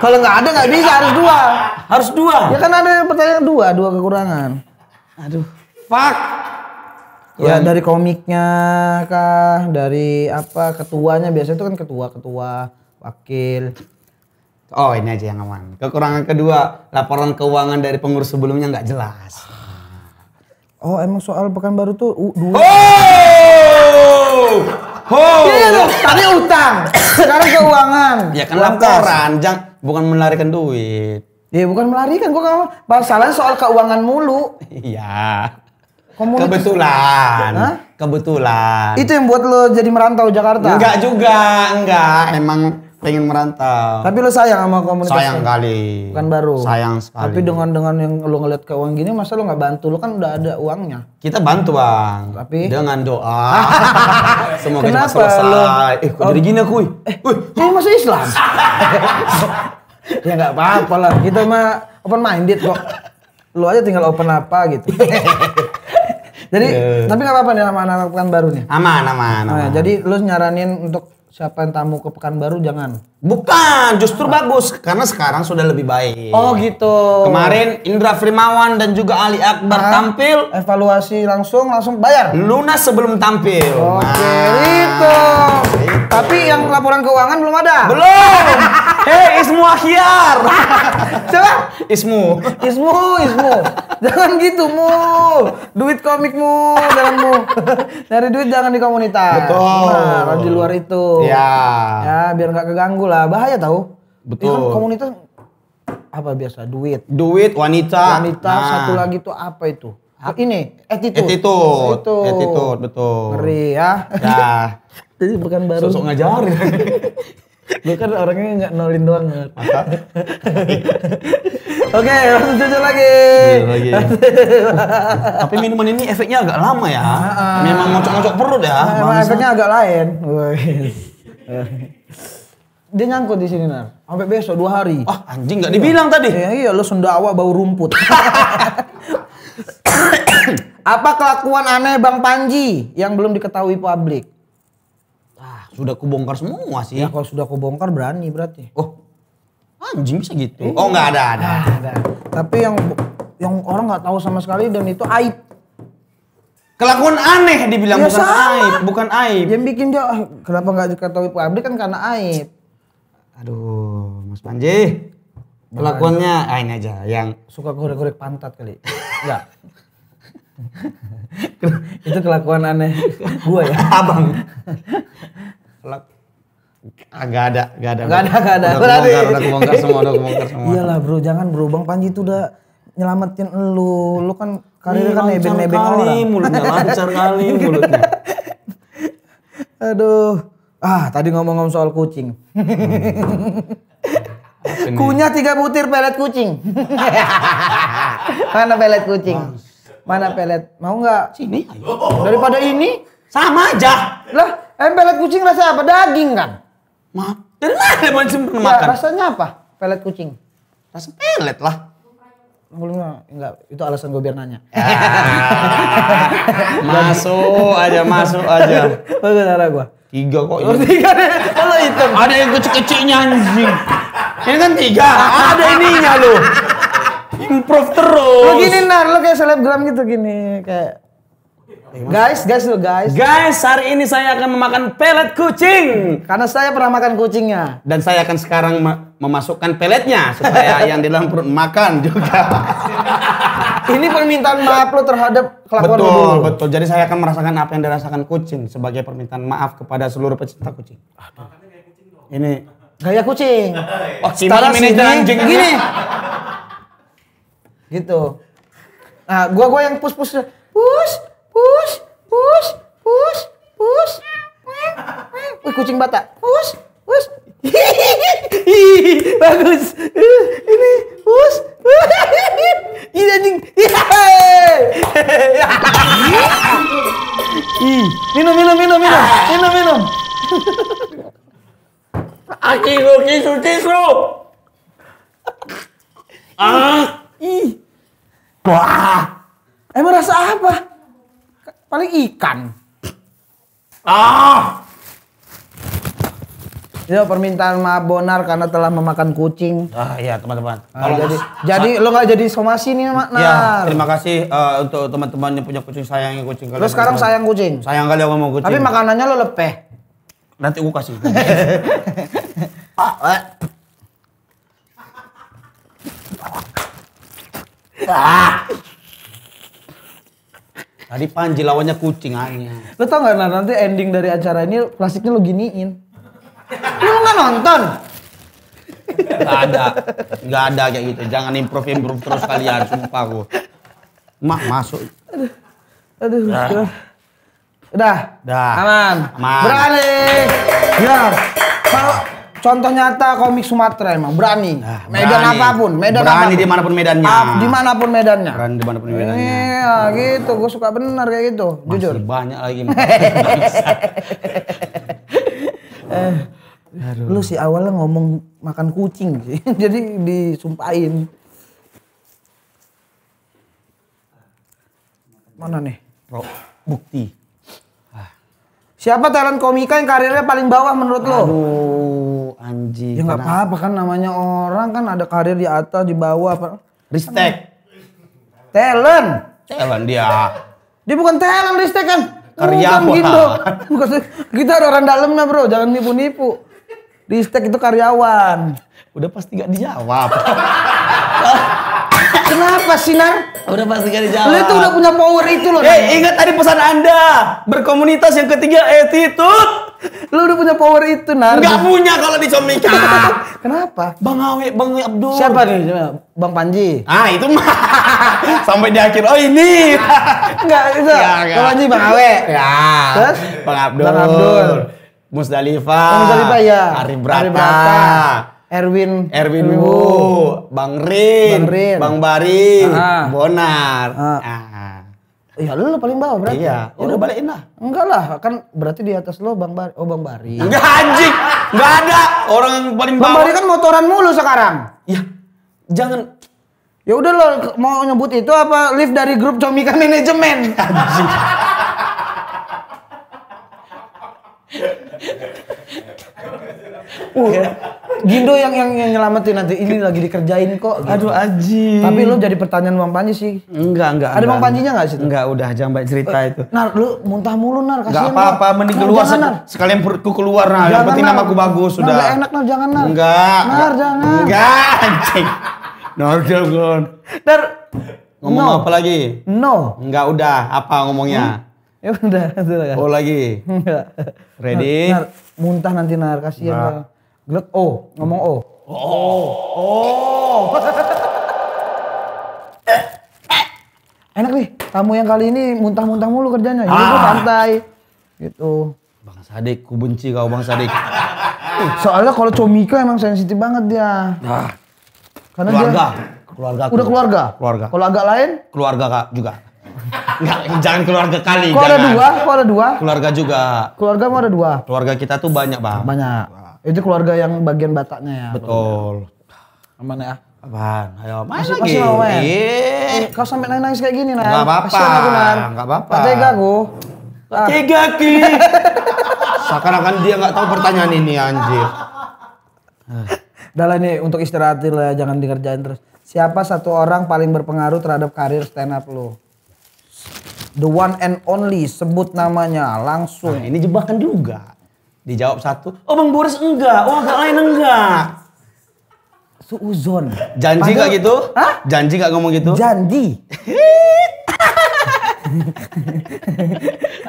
[SPEAKER 2] Kalau nggak ada nggak bisa harus dua, harus dua. Ya kan ada pertanyaan dua, dua kekurangan. Aduh, fuck. Ya dari komiknya kah, dari apa ketuanya biasanya itu kan ketua ketua wakil Oh ini aja yang aman. Kekurangan kedua, laporan keuangan dari pengurus sebelumnya nggak jelas. Ah. Oh emang soal pekan baru tuh u dua. Oh! Oh! tadi utang, sekarang keuangan. Ya kan Uang laporan, jang, bukan melarikan duit. Ya bukan melarikan, gua kalau salahnya soal keuangan mulu. Iya. Komunitas. Kebetulan. Hah? Kebetulan. Itu yang buat lo jadi merantau Jakarta? Enggak juga, enggak. Emang pengen merantau. Tapi lu sayang sama komunitas. Sayang kali. Bukan baru. Sayang sekali. Tapi dengan dengan yang lu ngeliat ke uang gini masa lu nggak bantu? Lu kan udah ada uangnya. Kita bantu, Bang. Tapi dengan doa. [LAUGHS] Semoga Kenapa cepat selesai. Lu... Eh, kok oh. jadi gini aku? Eh, wih, eh, masih Islam. [LAUGHS] ya nggak apa-apa lah. Kita mah open minded kok. Lu aja tinggal open apa gitu. [LAUGHS] jadi, yeah. tapi nggak apa-apa nih nama anak-anak baru nih. Aman, aman, nah, aman. Nah, jadi lu nyaranin untuk siapa yang tamu ke Pekanbaru jangan. Bukan, justru Apa? bagus karena sekarang sudah lebih baik. Oh gitu. Kemarin Indra Firmawan dan juga Ali Akbar nah, tampil. Evaluasi langsung langsung bayar. Lunas sebelum tampil. Oke, nah, itu. itu. Tapi yang laporan keuangan belum ada. Belum. [LAUGHS] Hei Ismu Akhyar. [LAUGHS] Coba Ismu. Ismu, Ismu. Jangan gitu, Mu. Duit komikmu jangan Mu. Dari [LAUGHS] duit jangan di komunitas. Betul. Nah, di luar itu. Iya. Ya, Iya. Ya, biar nggak keganggu lah. Bahaya tahu. Iya kan betul. Ya kan komunitas apa biasa duit. Duit, wanita. Wanita, nah. satu lagi tuh apa itu? Ini attitude. Attitude. Attitude, attitude betul. Ngeri ya. Ya. [LAUGHS] Jadi bukan baru. Sosok ngajarin. Gue [LAUGHS] kan orangnya nggak nolin doang. [LAUGHS] Oke, langsung cucu lagi. Iya, lagi. Tapi minuman ini efeknya agak lama ya. Ah, ah. Memang ngocok-ngocok perut ya. Memang efeknya agak lain. Eh. Dia nyangkut di sini, Nar. Sampai besok dua hari. Ah,
[SPEAKER 1] anjing nggak dibilang
[SPEAKER 2] tadi. Iya, iya, lo sendawa bau rumput. [LAUGHS] Apa kelakuan aneh Bang Panji yang belum diketahui publik? Ah, sudah kubongkar semua sih. Ya, kalau sudah kubongkar berani berarti. Oh, anjing bisa gitu. Iya. Oh, nggak ada, ada. Ah, ada. Tapi yang yang orang nggak tahu sama sekali dan itu aib. Kelakuan aneh dibilang ya, bukan sama. aib, bukan aib. Yang bikin dia ah, kenapa nggak diketahui publik kan karena aib. Aduh, Mas Panji.
[SPEAKER 1] Kelakuannya ah ini aja yang
[SPEAKER 2] suka gorek-gorek pantat kali. ya [LAUGHS] itu kelakuan aneh gua ya. [LAUGHS] Abang. Kelak ah, Gak ada, gak ada. Gak ada, gak ada. Udah, bongkar, udah, udah, udah, udah, udah, udah, udah, udah, udah, udah, udah, udah nyelamatin lu lu kan karir kan nebeng-nebeng orang mulutnya lancar kali mulutnya [LAUGHS] aduh ah tadi ngomong-ngomong soal kucing hmm. kunyah tiga butir pelet kucing [LAUGHS] mana pelet kucing mana pelet mau nggak sini daripada ini sama aja lah em pelet kucing rasa apa daging kan
[SPEAKER 1] Ma, dari mana macam makan ya,
[SPEAKER 2] rasanya apa pelet kucing rasa pelet lah belum enggak itu alasan gue biar nanya ya, masuk aja masuk aja bagus arah gue tiga kok oh, tiga kalau hitam ada yang kecil kecilnya anjing ini kan tiga ada ininya lo improve terus lo gini nar lo kayak selebgram gitu gini kayak Guys, guys lo guys. Guys, hari ini saya akan memakan pelet kucing. Karena saya pernah makan kucingnya. Dan saya akan sekarang memasukkan peletnya supaya yang di dalam perut makan juga. [LAUGHS] Ini permintaan maaf lo terhadap kelakuan Betul, dulu. betul. Jadi saya akan merasakan apa yang dirasakan kucing sebagai permintaan maaf kepada seluruh pecinta kucing. Ini gaya kucing. [LAUGHS] Oh, sekarang sini anjing gini. gitu. Nah, gua gua yang pus push push push push push push. Wih, kucing bata. Ih, bagus.
[SPEAKER 1] ini bus. [LAUGHS] Ini anjing.
[SPEAKER 2] minum minum minum minum. Minum minum. aki lu kisu kisu.
[SPEAKER 1] Ah. Ih. Wah. Emang rasa apa?
[SPEAKER 2] Paling ikan. Ah. Yo ya, permintaan maaf Bonar karena telah memakan kucing. Ah iya teman-teman. Nah, jadi jadi lo nggak jadi somasi nih Mak ya, Nar. Ya, terima kasih uh, untuk teman-teman yang punya kucing sayangnya kucing kalian. Lo sekarang sayang kucing. Sayang kalian mau kucing. Tapi makanannya lo lepeh. Nanti gue kasih. ah. [LAUGHS] Tadi panji lawannya kucing aja. Lo tau nggak nanti ending dari acara ini plastiknya lo giniin. Lu nggak nonton? Gak ada, gak ada kayak gitu. Jangan improve improve terus kalian, sumpah gua. Mak masuk. Aduh, aduh. Nah. Udah. Udah. Udah. Aman. Aman. Berani. Biar. Kalau contoh nyata komik Sumatera emang berani. Nah, medan apapun, medan berani apapun. dimanapun medannya. Ap, dimanapun medannya. Berani dimanapun medannya. Iya, nah. gitu. Gue suka bener kayak gitu, Masih jujur. Banyak lagi. [LAUGHS] Aduh. Lu sih awalnya ngomong makan kucing sih. [LAUGHS] Jadi disumpahin. Mana nih? Oh, bukti. Ah. Siapa talent komika yang karirnya paling bawah menurut lo? Aduh, anjing. Ya nggak apa-apa kan namanya orang kan ada karir di atas, di bawah. Ristek. Talent. Talent dia. Dia bukan talent Ristek kan? Karya bukan gitu. Bukan, [LAUGHS] kita ada orang dalamnya bro, jangan nipu-nipu. Ristek itu karyawan. Udah pasti gak dijawab. [LAUGHS] Kenapa sih Nar? Udah pasti gak dijawab. Lu itu udah punya power itu loh. Eh hey, ingat tadi pesan anda. Berkomunitas yang ketiga attitude. Lu udah punya power itu Nar. Gak punya kalau dicomika. [LAUGHS] Kenapa? Bang Awe, Bang Abdul. Siapa nih? Bang Panji. Ah itu mah. [LAUGHS] Sampai di akhir. Oh ini. Enggak itu. Ya, Bang Panji, Bang Awe. Ya. Terus? Bang Abdul. Bang Abdul. Musdalifah. Musdalifa oh, Musdalifah ya. Arif Brata. Erwin, Erwin Wu, Bang Rin, Bang, Rin. Bang Bari, ah. ah. Bonar. Ah. ah. Iya, Ya lu, lu paling bawah berarti. Iya. Oh, ya, udah balikin lah. Enggak lah, kan berarti di atas lo Bang Bari. Oh, Bang Bari. Enggak anjing. Enggak ada orang yang paling bawah. Bang Bari kan motoran mulu sekarang. Ya. Jangan Ya udah lo mau nyebut itu apa lift dari grup Comika Manajemen. Anjing. Uh, Gindo yang yang, yang nyelamatin nanti ini lagi dikerjain kok. Aduh gitu. aji. Tapi lu jadi pertanyaan Bang Panji sih. Enggak, enggak. Ada Bang Panjinya enggak sih? Enggak, udah jangan cerita uh, itu. Nar, lu muntah mulu Nar, kasihan. Enggak apa-apa, mending keluar se sekalian perutku keluar Nar. Yang penting nar. namaku bagus sudah. Enggak enak Nar, jangan Nar. Enggak. Nar, jangan. Enggak, anjing. Nar, jangan. Nar, ngomong no. apa lagi? No. Enggak, udah. Apa ngomongnya? Hmm? Ya udah, [LAUGHS] udah. Oh lagi. Enggak. Ready? Nar, muntah nanti Nar, kasihan. Nah. Glek O, ngomong O.
[SPEAKER 1] Oh. Oh.
[SPEAKER 2] Enak nih, tamu yang kali ini muntah-muntah mulu kerjanya. Ini ah. santai. Gitu. Bang Sadik, ku benci kau Bang Sadik. Soalnya kalau Comika emang sensitif banget dia. Nah. Karena keluarga. dia keluarga. Udah keluarga. Keluarga. Kalau agak lain? Keluarga Kak juga. nggak [LAUGHS] ya, jangan keluarga kali. Kok ada dua? Kok ada dua? Keluarga juga. Keluarga mau ada dua. Keluarga kita tuh banyak, Bang. Banyak. Itu keluarga yang bagian Bataknya ya. Betul. Keluarga. Aman ya. Apaan? Ayo main masih, lagi. Masih mau main. Eh, kau sampai nangis kayak gini, Nan. Gak apa-apa. Gak apa-apa. Tega aku. Ah. Tega ki. seakan kan dia nggak tahu pertanyaan ini anjir. Dalam ini nih untuk istirahat lah, ya. jangan dikerjain terus. Siapa satu orang paling berpengaruh terhadap karir stand up lo? The one and only, sebut namanya langsung. Nah, ini jebakan juga. Dijawab satu. Oh Bang Boris enggak. Oh agak lain enggak. Suuzon. Janji Padahal, gak gitu? Hah? Janji gak ngomong gitu? Janji.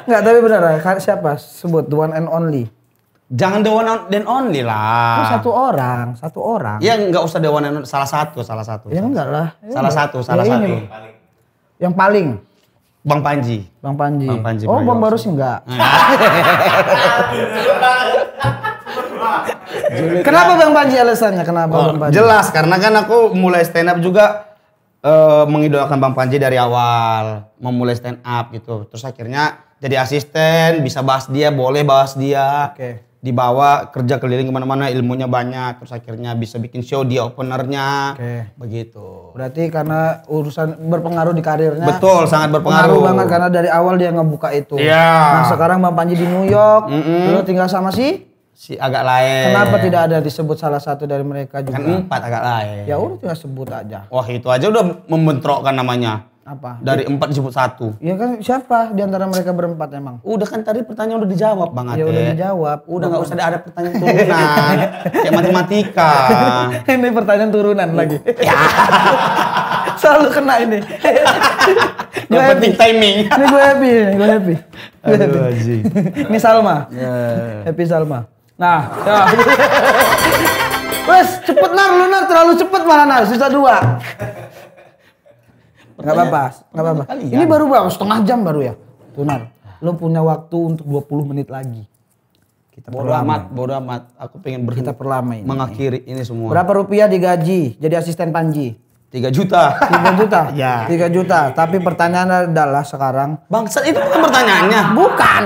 [SPEAKER 2] Enggak [LAUGHS] tapi benar siapa sebut the one and only. Jangan the one and only lah. Oh, satu orang, satu orang. Ya enggak usah the one and only, salah satu, salah satu. Ya enggak lah. Salah ya, satu, ya salah satu. Yang paling. Bang Panji. Bang Panji. Bang Panji. Oh, Bang Barus enggak. Hmm. kenapa Bang Panji alasannya? Kenapa oh, Bang Panji? Jelas karena kan aku mulai stand up juga uh, mengidolakan Bang Panji dari awal, memulai stand up gitu. Terus akhirnya jadi asisten, bisa bahas dia, boleh bahas dia. Oke. Okay dibawa kerja keliling kemana-mana ilmunya banyak terus akhirnya bisa bikin show dia openernya okay. begitu berarti karena urusan berpengaruh di karirnya betul sangat berpengaruh banget karena dari awal dia ngebuka itu yeah. nah sekarang bang Panji di New York mm -mm. lu tinggal sama si si agak lain. Kenapa tidak ada disebut salah satu dari mereka kan juga? Kan empat agak lain. Ya udah tinggal sebut aja. Wah itu aja udah membentrokkan namanya. Apa? Dari empat disebut satu. Ya kan siapa di antara mereka berempat emang? Udah kan tadi pertanyaan udah dijawab Bang Ate. Ya udah dijawab. Udah nggak usah ada pertanyaan turunan. [LAUGHS] Kayak matematika. [LAUGHS] ini pertanyaan turunan iya. lagi. Ya. [LAUGHS] Selalu kena ini. gue happy penting timing. Ini gue happy, gue happy. Gue happy. Aduh, ini Salma. Yeah. Happy Salma. Nah, ya. Wes, cepet nar, lu nar terlalu cepet malah nar, sisa dua. Enggak apa-apa, enggak apa-apa. Ya. Ini baru berapa? Setengah jam baru ya? Tunar, Lu punya waktu untuk 20 menit lagi.
[SPEAKER 1] Kita bodo perlama. amat,
[SPEAKER 2] bodo amat. Aku pengen berhenti. Kita Mengakhiri ini semua. Berapa rupiah digaji jadi asisten Panji? 3 juta. 3 juta? [LAUGHS] ya. 3 juta. Tapi pertanyaan adalah sekarang. Bangsat itu bukan pertanyaannya. Bukan.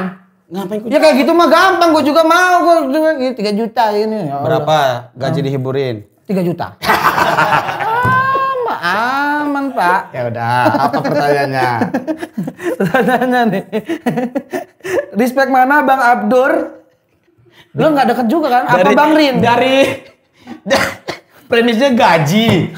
[SPEAKER 2] Ngapain Ya kayak gitu mah gampang. Gue juga mau. Gue 3 juta ini. Ya berapa gaji dihiburin? 3 juta. [LAUGHS] Aman pak. Ya udah. Apa pertanyaannya? [LAUGHS] pertanyaannya nih. Respect mana Bang Abdur? Lo nggak deket juga kan? Apa Bang Rin? Dari premisnya gaji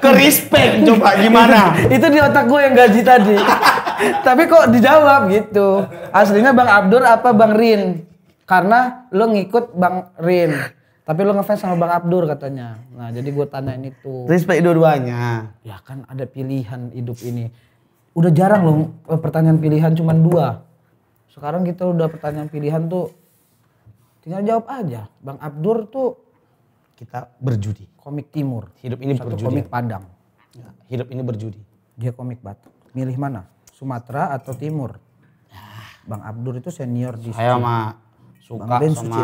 [SPEAKER 2] ke respect coba gimana? [LAUGHS] Itu di otak gue yang gaji tadi. [LAUGHS] Tapi kok dijawab gitu. Aslinya Bang Abdur apa Bang Rin? Karena lo ngikut Bang Rin. Tapi lo ngefans sama Bang Abdur katanya. Nah, jadi gue tanyain itu. Respect dua-duanya. Ya kan ada pilihan hidup ini. Udah jarang lo eh, pertanyaan pilihan cuma dua. Sekarang kita udah pertanyaan pilihan tuh tinggal jawab aja. Bang Abdur tuh kita berjudi. Komik Timur. Hidup ini Satu berjudi. komik Padang. Ya, hidup ini berjudi. Dia komik Batak. Milih mana? Sumatera atau Timur? Ya. Bang Abdur itu senior di Saya mah suka Bang Ben sama Suci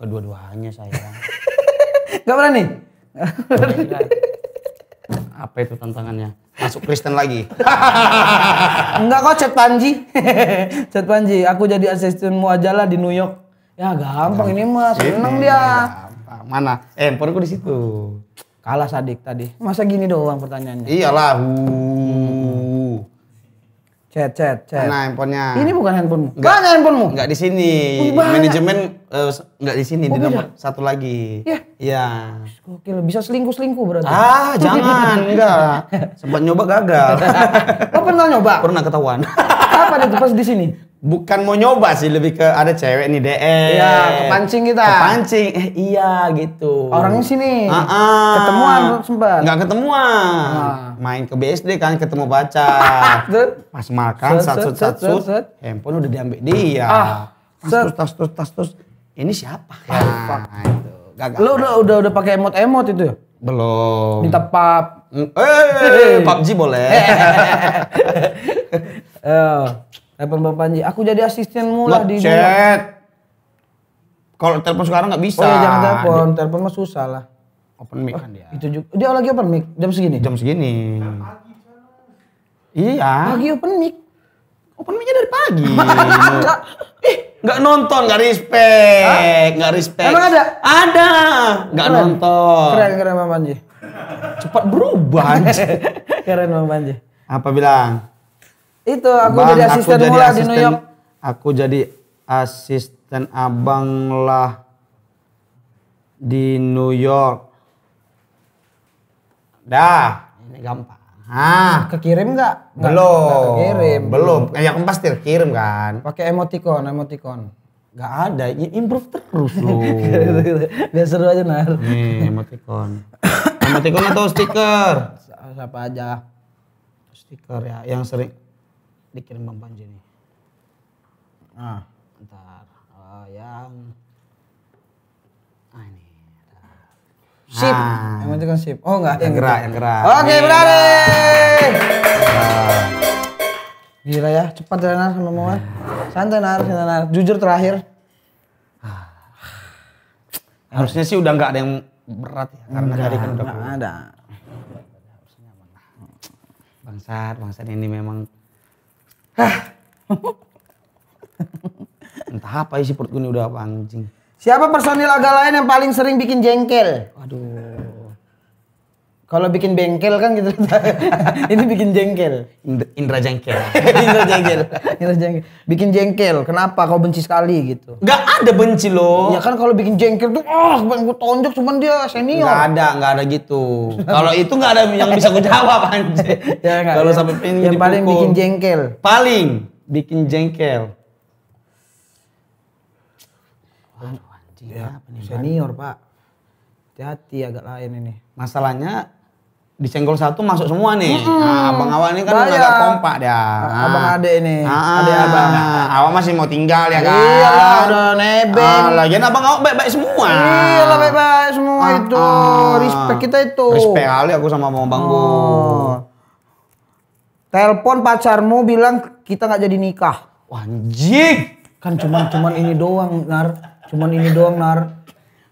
[SPEAKER 2] Kedua-duanya sayang. [LAUGHS] Gak berani? Apa itu tantangannya? Masuk Kristen lagi. Enggak [LAUGHS] kok chat Panji. [LAUGHS] chat Panji, aku jadi asistenmu aja lah di New York. Ya gampang ini mah, iya, seneng iya, dia.
[SPEAKER 1] Gampang.
[SPEAKER 2] Mana? Eh, handphoneku di situ. Kalah Sadik tadi. Masa gini doang pertanyaannya? Iyalah. Uh. Chat, chat, chat. Nah, handphonenya. Ini bukan handphonemu. Enggak. Mana handphonemu? Enggak di sini. Manajemen uh, enggak di sini, oh, di eh, oh, nomor satu lagi. Ya. Iya. Iya. Gokil, bisa selingkuh-selingkuh berarti. Ah, jangan. enggak. [LAUGHS] Sempat nyoba gagal. [LAUGHS] Oh, pernah nyoba? Pernah ketahuan. Apa itu pas di sini? bukan mau nyoba sih lebih ke ada cewek nih DM iya kepancing kita kepancing eh iya gitu orangnya sini uh -uh. ketemuan sempat nggak ketemuan uh. main ke BSD kan ketemu pacar [LAUGHS] pas makan satu satu, handphone udah diambil dia ah. tas tas tas tas ini siapa Ya, nah, gagal lo udah udah udah pakai emot emot itu ya belum minta pap mm, eh PUBG boleh [LAUGHS] eh. [LAUGHS] Telepon Bapak Panji, aku jadi asistenmu lah di chat. Kalau telepon sekarang nggak bisa. Oh ya jangan telepon, telepon mah susah lah. Open mic kan dia. Itu juga. Dia lagi open mic jam segini. Jam segini. Nah, iya. Pagi open mic. Open micnya dari pagi. Ih, [LAUGHS] eh, nggak nonton, nggak respect, nggak respect. Emang ada? Ada. Nggak nonton. Keren keren Bang Panji. Cepat berubah. [LAUGHS] keren Bang Panji. Apa bilang? Itu aku Bang, jadi asisten aku jadi mula asisten, di New York. Aku jadi asisten abang lah di New York. Dah. Ini gampang. Ah, kekirim nggak? Belum. Kekirim. Belum. Kayak eh, kempas terkirim kan. Pakai emoticon, emoticon. Gak ada, ya, improve terus lu. [LAUGHS] Biar seru aja nar. Nih, emoticon. emoticon atau stiker? Siapa aja? Stiker ya, yang sering dikirim Bang Panji nih. Ah, ntar Oh, yang ah ini. Sip. Ah. Yang itu kan sip. Oh enggak. Yang, gerak, yang gerak. Oke, okay, iya. berani. Iya. Gila ya, cepat jalan sama Mawar. Iya. Santai Nar, santai Nar. Jujur terakhir. Ah. Harusnya sih udah nggak ada yang berat ya, karena enggak, tadi kan udah ada. Bangsat, bangsat ini memang [LAUGHS] Entah apa isi perut gue ini udah pancing. Siapa personil agak lain yang paling sering bikin jengkel? Aduh. Kalau bikin bengkel kan gitu. [LAUGHS] ini bikin jengkel. Indra jengkel. [LAUGHS] Indra jengkel. Indra jengkel. Bikin jengkel. Kenapa kau benci sekali gitu? Gak ada benci loh. Ya kan kalau bikin jengkel tuh oh ah, gue tonjok cuman dia senior. Gak ada, gak ada gitu. kalau itu gak ada yang bisa gue jawab anjir. [LAUGHS] ya, kalau ya. sampai pengen Yang paling bikin jengkel. Paling bikin jengkel. Aduh ya, Senior, Pak. Hati-hati agak lain ini. Masalahnya disenggol satu masuk semua nih. hmm Nah, abang awal ini kan Baya. agak kompak dia. Nah. Abang adek ini. Ah, ah. Adek abang. Nah, awal masih mau tinggal ya kan. Iyalah udah nebeng. Ah, lagian abang awal baik-baik semua. Iya lah baik-baik semua ah, itu. Ah. Respect kita itu. Respect kali aku sama abang bangku. Oh. Telepon pacarmu bilang kita nggak jadi nikah. Wah, Kan cuman cuman ini doang, Nar. Cuman ini doang, Nar.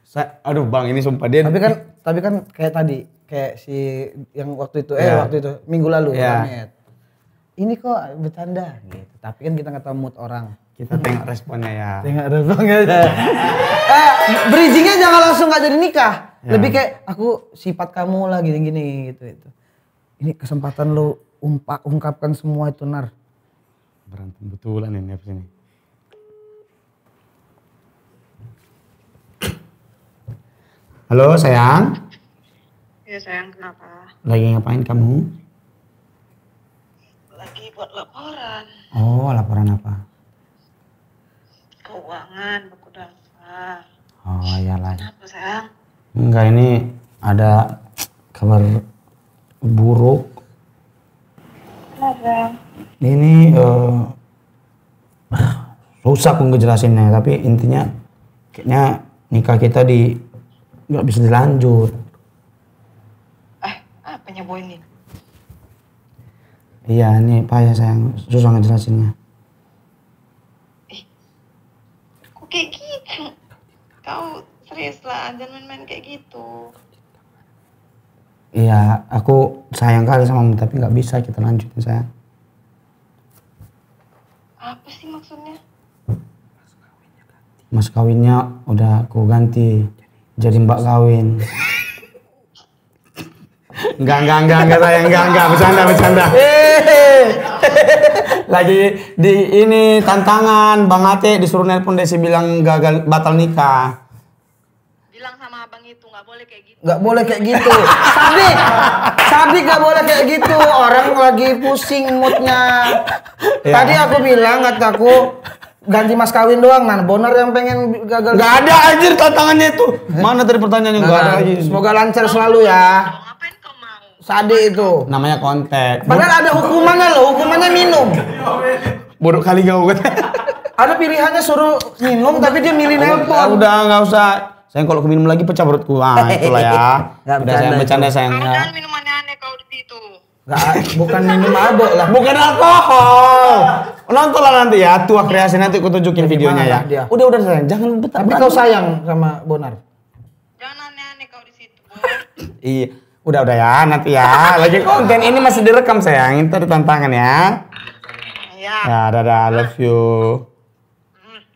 [SPEAKER 2] Saya, aduh Bang, ini sumpah dia. Tapi kan tapi kan kayak tadi kayak si yang waktu itu eh yeah. waktu itu minggu lalu yeah. Planet. Ini kok bercanda gitu. Tapi kan kita nggak tahu mood orang. Kita tengok responnya ya. Tengok responnya. Ya. [LAUGHS] eh, bridgingnya jangan langsung nggak jadi nikah. Yeah. Lebih kayak aku sifat kamu lah gini-gini gitu itu. Ini kesempatan lu umpa, ungkapkan semua itu nar. Berantem betulan ini apa sini. Halo sayang. Ya sayang, kenapa? Lagi ngapain kamu? Lagi buat laporan. Oh, laporan apa? Keuangan, buku daftar. Oh, ya lah. Kenapa sayang? Enggak, ini ada kabar buruk.
[SPEAKER 1] Kenapa?
[SPEAKER 2] Ini uh, susah aku ngejelasinnya, tapi intinya kayaknya nikah kita di nggak bisa dilanjut heboh ini. Iya, ini payah sayang. Susah ngejelasinnya. Eh, kok kayak gitu? Kau serius lah, jangan main-main kayak gitu. Iya, aku sayang kali sama kamu, tapi nggak bisa kita lanjutin sayang.
[SPEAKER 1] Apa sih maksudnya?
[SPEAKER 2] Mas kawinnya udah aku ganti jadi mbak kawin. Enggak, enggak, enggak, enggak saya enggak, enggak bercanda, bercanda. [LAUGHS] Lagi di ini tantangan Bang Ate disuruh nelpon Desi bilang gagal batal nikah. Bilang sama abang itu nggak boleh kayak gitu. Nggak boleh kayak gitu. sabi sabi nggak boleh kayak gitu. Orang lagi pusing moodnya. Iya. Tadi aku bilang kataku ganti mas kawin doang nah boner yang pengen gagal gak ada anjir tantangannya itu eh. mana tadi pertanyaannya nah, gak ada nah, semoga lancar selalu ya Sade itu. Namanya kontek. Padahal ada hukumannya loh, hukumannya minum. Buruk kali gak [LAUGHS] gue. ada pilihannya suruh minum tapi dia milih nelpon. Udah nggak usah. Saya kalau minum lagi pecah perutku. Ah, [LAUGHS] itulah ya. Gak udah saya bercanda Kamu ya. Jangan minumannya aneh kalau di situ. Gak, bukan minum mabok lah. Bukan alkohol. Nontonlah nanti ya, tua kreasi nanti aku tunjukin ya, videonya ya. Dia. Udah udah sayang, jangan betah. Tapi kau sayang sama Bonar. Jangan aneh-aneh kau di situ. iya. Udah udah ya, nanti ya. Lagi konten ini masih direkam sayang, itu ada tantangan ya. Ya. Ya, dadah, love you.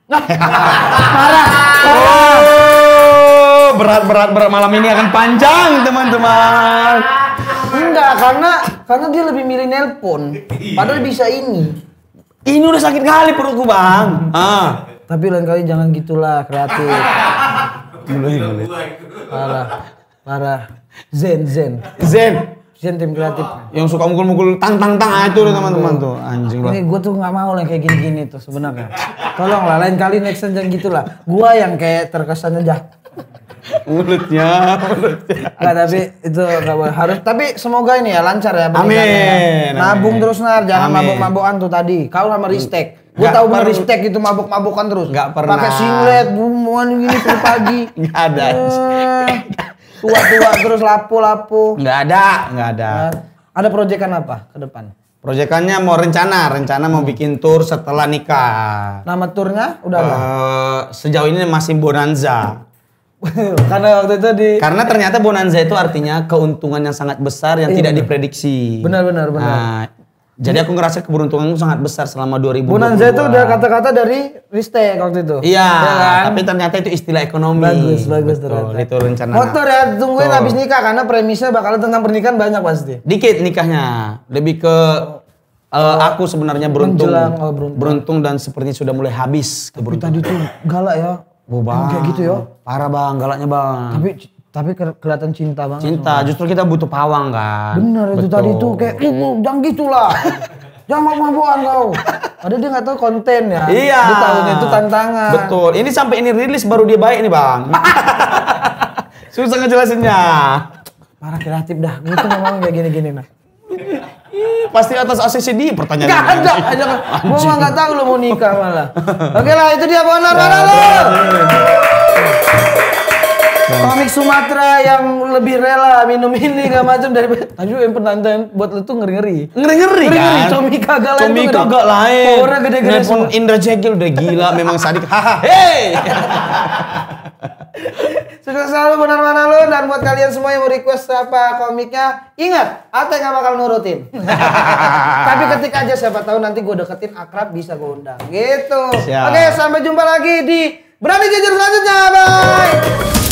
[SPEAKER 1] Marah.
[SPEAKER 2] Oh, berat berat berat malam ini akan panjang teman-teman. Enggak, karena karena dia lebih milih nelpon. Padahal bisa ini. Ini udah sakit kali perutku bang. Ah. Tapi lain kali jangan gitulah kreatif. Mulai mulai. Parah para Zen, zen. Zen. Zen tim kreatif. Yang suka mukul-mukul tang-tang-tang itu loh teman-teman tuh. Anjing lah. Ini gue tuh gak mau lah kayak gini-gini tuh sebenarnya. Tolong lah lain kali next time jangan gitulah. Gue yang kayak terkesan aja. mulutnya, mulutnya. Gak tapi itu gak boleh. harus. Tapi semoga ini ya lancar ya. Amin. Ya. Nabung terus nar, jangan mabuk mabukan tuh tadi. Kau sama Ristek. Gue tau per... Ristek itu mabuk mabukan terus. Gak pernah. Pakai singlet, bumuan gini pagi. [LAUGHS] Gak ada. Uh, tua-tua terus lapu-lapu. Enggak ada, enggak ada. Nah, ada proyekan apa ke depan? Proyekannya mau rencana, rencana mau bikin tour setelah nikah. Nama turnya udah Uh, sejauh ini masih Bonanza. [LAUGHS] Karena waktu itu di Karena ternyata Bonanza itu artinya keuntungan yang sangat besar yang iya, tidak bener. diprediksi. Benar benar benar. Nah, jadi aku ngerasa keberuntunganku sangat besar selama 2000. Bonanza itu udah kata-kata dari Riste waktu itu. Iya, ya kan? tapi ternyata itu istilah ekonomi. Bagus, bagus Betul, ternyata. Itu rencana. Motor ya, tungguin Betul. habis nikah karena premisnya bakal tentang pernikahan banyak pasti. Dikit nikahnya, lebih ke oh. uh, aku sebenarnya beruntung, Menjelang, oh, beruntung. Beruntung dan sepertinya sudah mulai habis keberuntungan. Tadi tuh galak ya. Oh, bang. Kayak gitu ya. Parah bang, galaknya bang. Tapi tapi kelihatan cinta banget. Cinta, sama. justru kita butuh pawang kan. Bener Betul. itu tadi tuh kayak, ih jangan gitulah. [LAUGHS] jangan mau mabuan kau. Ada dia nggak tahu konten ya. Iya. Dia itu tantangan. Betul. Ini sampai ini rilis baru dia baik nih bang. [LAUGHS] Susah ngejelasinnya. Parah kreatif dah. Gue tuh ngomong kayak gini-gini nah. Pasti atas ACCD pertanyaan. Gak ada, aja kan. Gue mah nggak tahu lo mau nikah malah. Oke lah, itu dia Bonar nah, lo komik Sumatera yang lebih rela minum ini gak macam dari Aduh yang penantian buat lu tuh ngeri-ngeri. Ngeri-ngeri kan? Ngeri, comika kagak lain. komik gak lain. Orang gede-gede semua. Indra Jekil udah gila [LAUGHS] memang sadik. Haha. Hei. [LAUGHS] Sudah selalu benar mana lo dan buat kalian semua yang mau request apa komiknya ingat Ate gak bakal nurutin. [LAUGHS] Tapi ketika aja siapa tahu nanti gue deketin akrab bisa gue undang gitu. Oke Oke sampai jumpa lagi di Berani Jujur selanjutnya bye.